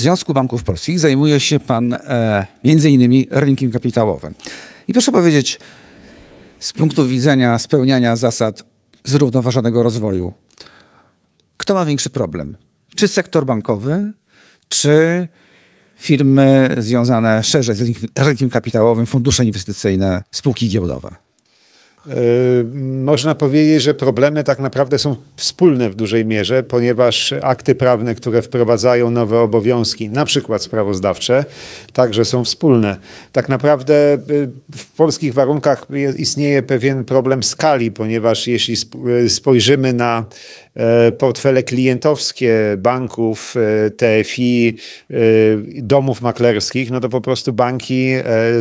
w Związku Banków Polskich zajmuje się pan e, między innymi rynkiem kapitałowym. I proszę powiedzieć, z punktu widzenia spełniania zasad zrównoważonego rozwoju, kto ma większy problem? Czy sektor bankowy, czy firmy związane szerzej z rynkiem kapitałowym, fundusze inwestycyjne, spółki giełdowe? Yy, można powiedzieć, że problemy tak naprawdę są wspólne w dużej mierze, ponieważ akty prawne, które wprowadzają nowe obowiązki, na przykład sprawozdawcze, także są wspólne. Tak naprawdę yy, w polskich warunkach istnieje pewien problem skali, ponieważ jeśli yy, spojrzymy na E, portfele klientowskie banków, e, TFI, e, domów maklerskich, no to po prostu banki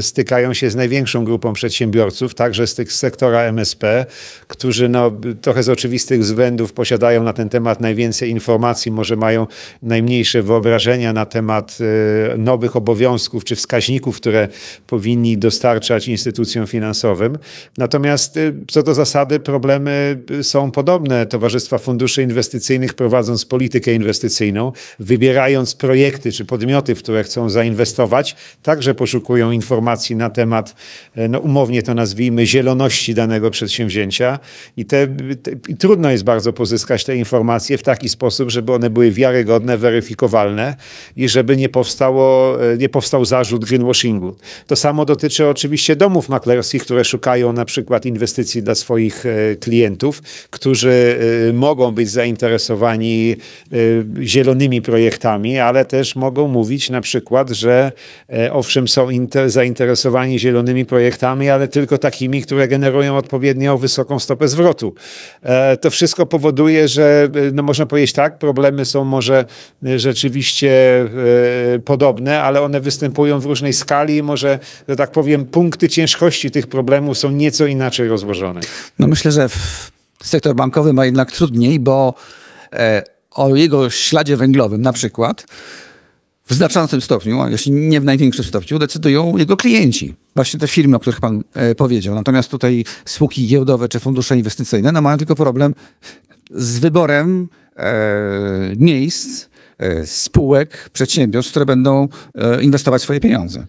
stykają się z największą grupą przedsiębiorców, także z tych sektora MSP, którzy no, trochę z oczywistych względów posiadają na ten temat najwięcej informacji, może mają najmniejsze wyobrażenia na temat nowych obowiązków czy wskaźników, które powinni dostarczać instytucjom finansowym. Natomiast co do zasady problemy są podobne. Towarzystwa Fundacji funduszy inwestycyjnych, prowadząc politykę inwestycyjną, wybierając projekty czy podmioty, w które chcą zainwestować, także poszukują informacji na temat, e, no umownie to nazwijmy, zieloności danego przedsięwzięcia. I, te, te, trudno jest bardzo pozyskać te informacje w taki sposób, żeby one były wiarygodne, weryfikowalne i żeby nie, powstało, e, nie powstał zarzut greenwashingu. To samo dotyczy oczywiście domów maklerskich, które szukają na przykład inwestycji dla swoich e, klientów, którzy mogą mogą być zainteresowani y, zielonymi projektami, ale też mogą mówić na przykład, że e, owszem są zainteresowani zielonymi projektami, ale tylko takimi, które generują odpowiednio wysoką stopę zwrotu. E, to wszystko powoduje, że e, no można powiedzieć tak, problemy są może rzeczywiście podobne, ale one występują w różnej skali i może, że tak powiem, punkty ciężkości tych problemów są nieco inaczej rozłożone. No myślę, że w Sektor bankowy ma jednak trudniej, bo e, o jego śladzie węglowym na przykład w znaczącym stopniu, a jeśli nie w największym stopniu, decydują jego klienci. Właśnie te firmy, o których pan e, powiedział. Natomiast tutaj spółki giełdowe czy fundusze inwestycyjne no, mają tylko problem z wyborem e, miejsc, E, spółek, przedsiębiorstw, które będą e, inwestować swoje pieniądze.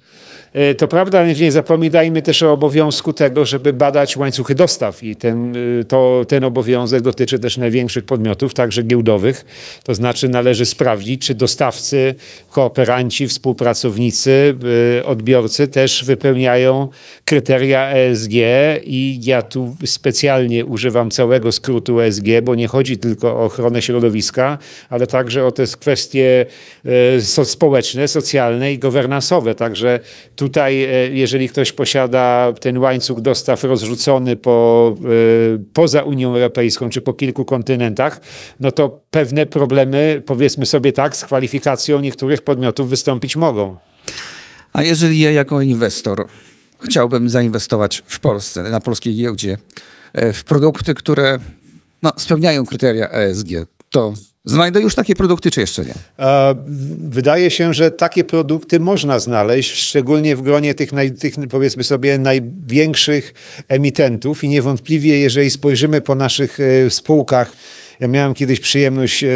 E, to prawda, nie zapominajmy też o obowiązku tego, żeby badać łańcuchy dostaw i ten, to, ten obowiązek dotyczy też największych podmiotów, także giełdowych. To znaczy należy sprawdzić, czy dostawcy, kooperanci, współpracownicy, odbiorcy też wypełniają kryteria ESG i ja tu specjalnie używam całego skrótu ESG, bo nie chodzi tylko o ochronę środowiska, ale także o te kwestie kwestie e, społeczne, socjalne i governansowe. Także tutaj, e, jeżeli ktoś posiada ten łańcuch dostaw rozrzucony po, e, poza Unią Europejską czy po kilku kontynentach, no to pewne problemy, powiedzmy sobie tak, z kwalifikacją niektórych podmiotów wystąpić mogą. A jeżeli ja jako inwestor chciałbym zainwestować w Polsce, na polskiej giełdzie, w produkty, które no, spełniają kryteria ESG, to Znajdę już takie produkty, czy jeszcze nie? E, wydaje się, że takie produkty można znaleźć, szczególnie w gronie tych, naj, tych powiedzmy sobie największych emitentów i niewątpliwie, jeżeli spojrzymy po naszych e, spółkach, ja miałem kiedyś przyjemność e,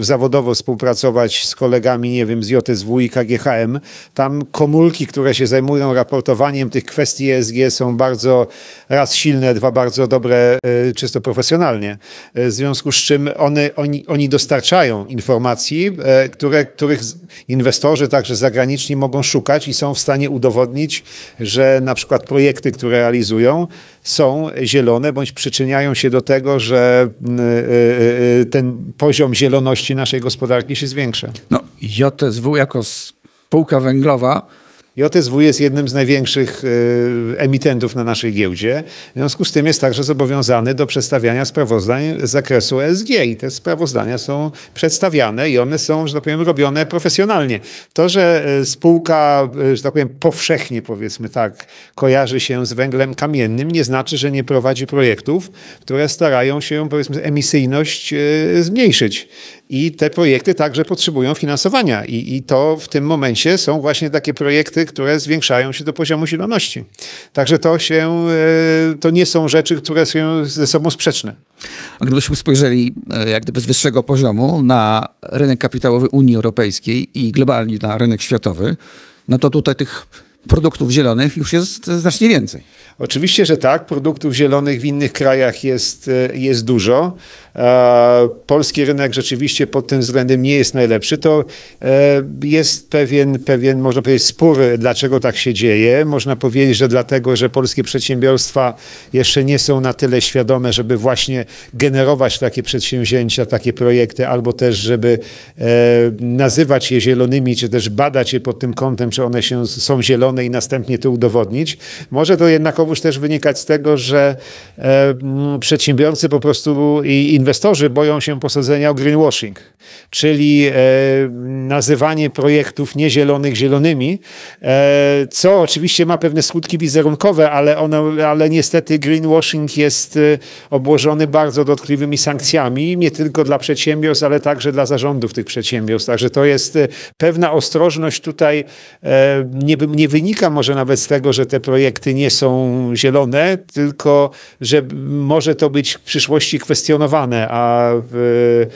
zawodowo współpracować z kolegami, nie wiem, z JSW i KGHM. Tam komórki, które się zajmują raportowaniem tych kwestii ESG są bardzo raz silne, dwa bardzo dobre, e, czysto profesjonalnie. E, w związku z czym one, oni, oni dostarczają informacji, które, których inwestorzy, także zagraniczni, mogą szukać i są w stanie udowodnić, że na przykład projekty, które realizują, są zielone, bądź przyczyniają się do tego, że mm, y, y, y, ten poziom zieloności naszej gospodarki się zwiększa. No, JSW jako spółka węglowa JSW jest jednym z największych e, emitentów na naszej giełdzie. W związku z tym jest także zobowiązany do przedstawiania sprawozdań z zakresu ESG i te sprawozdania są przedstawiane i one są, że tak powiem, robione profesjonalnie. To, że e, spółka, e, że tak powiem, powszechnie powiedzmy tak, kojarzy się z węglem kamiennym, nie znaczy, że nie prowadzi projektów, które starają się powiedzmy emisyjność zmniejszyć. I te projekty także potrzebują finansowania. I, i to w tym momencie są właśnie takie projekty, które zwiększają się do poziomu zieloności. Także to się, e, to nie są rzeczy, które są ze sobą sprzeczne. A gdybyśmy spojrzeli e, jak gdyby z wyższego poziomu na rynek kapitałowy Unii Europejskiej i globalnie na rynek światowy, no to tutaj tych produktów zielonych już jest znacznie więcej. Oczywiście, że tak. Produktów zielonych w innych krajach jest, e, jest dużo. E, polski rynek rzeczywiście pod tym względem nie jest najlepszy, to e, jest pewien, pewien, można powiedzieć, spór, dlaczego tak się dzieje. Można powiedzieć, że dlatego, że polskie przedsiębiorstwa jeszcze nie są na tyle świadome, żeby właśnie generować takie przedsięwzięcia, takie projekty, albo też, żeby e, nazywać je zielonymi, czy też badać je pod tym kątem, czy one się, są zielone i następnie to udowodnić. Może to jednakowoż też wynikać z tego, że przedsiębiorcy po prostu i inwestorzy boją się posadzenia o greenwashing, czyli e, nazywanie projektów niezielonych zielonymi, e, co oczywiście ma pewne skutki wizerunkowe, ale, one, ale niestety greenwashing jest e, obłożony bardzo dotkliwymi sankcjami, nie tylko dla przedsiębiorstw, ale także dla zarządów tych przedsiębiorstw. Także to jest e, pewna ostrożność tutaj e, nie, nie wynika może nawet z tego, że te projekty nie są zielone, tylko że może to być w przyszłości kwestionowane a w,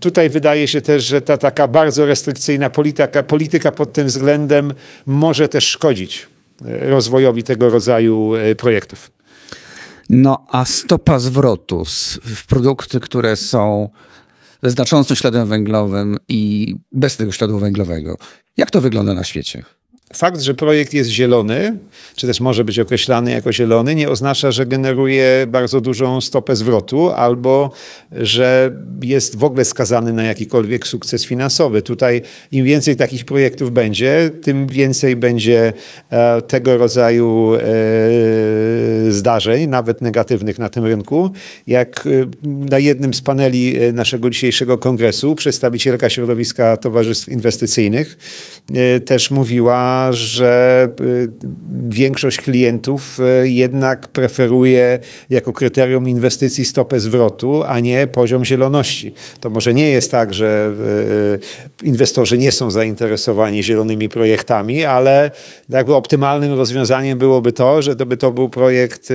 Tutaj wydaje się też, że ta taka bardzo restrykcyjna polityka, polityka pod tym względem może też szkodzić e, rozwojowi tego rodzaju e, projektów. No a stopa zwrotu w produkty, które są ze znaczącym śladem węglowym i bez tego śladu węglowego, jak to wygląda na świecie? fakt, że projekt jest zielony, czy też może być określany jako zielony, nie oznacza, że generuje bardzo dużą stopę zwrotu albo że jest w ogóle skazany na jakikolwiek sukces finansowy. Tutaj im więcej takich projektów będzie, tym więcej będzie e, tego rodzaju e, zdarzeń, nawet negatywnych na tym rynku. Jak e, na jednym z paneli naszego dzisiejszego kongresu przedstawicielka środowiska towarzystw inwestycyjnych też mówiła, że y, większość klientów y, jednak preferuje jako kryterium inwestycji stopę zwrotu, a nie poziom zieloności. To może nie jest tak, że y, inwestorzy nie są zainteresowani zielonymi projektami, ale jakby optymalnym rozwiązaniem byłoby to, że to by to był projekt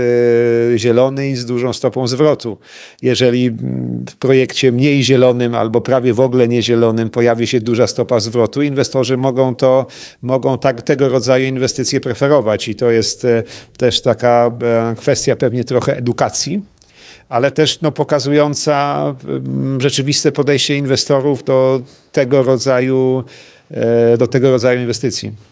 zielony i z dużą stopą zwrotu. Jeżeli mm, w projekcie mniej zielonym albo prawie w ogóle niezielonym pojawi się duża stopa zwrotu, inwestorzy mogą to mogą tak tego rodzaju inwestycje preferować i to jest e, też taka e, kwestia pewnie trochę edukacji ale też no, pokazująca mm, rzeczywiste podejście inwestorów do tego rodzaju, e, do tego rodzaju inwestycji.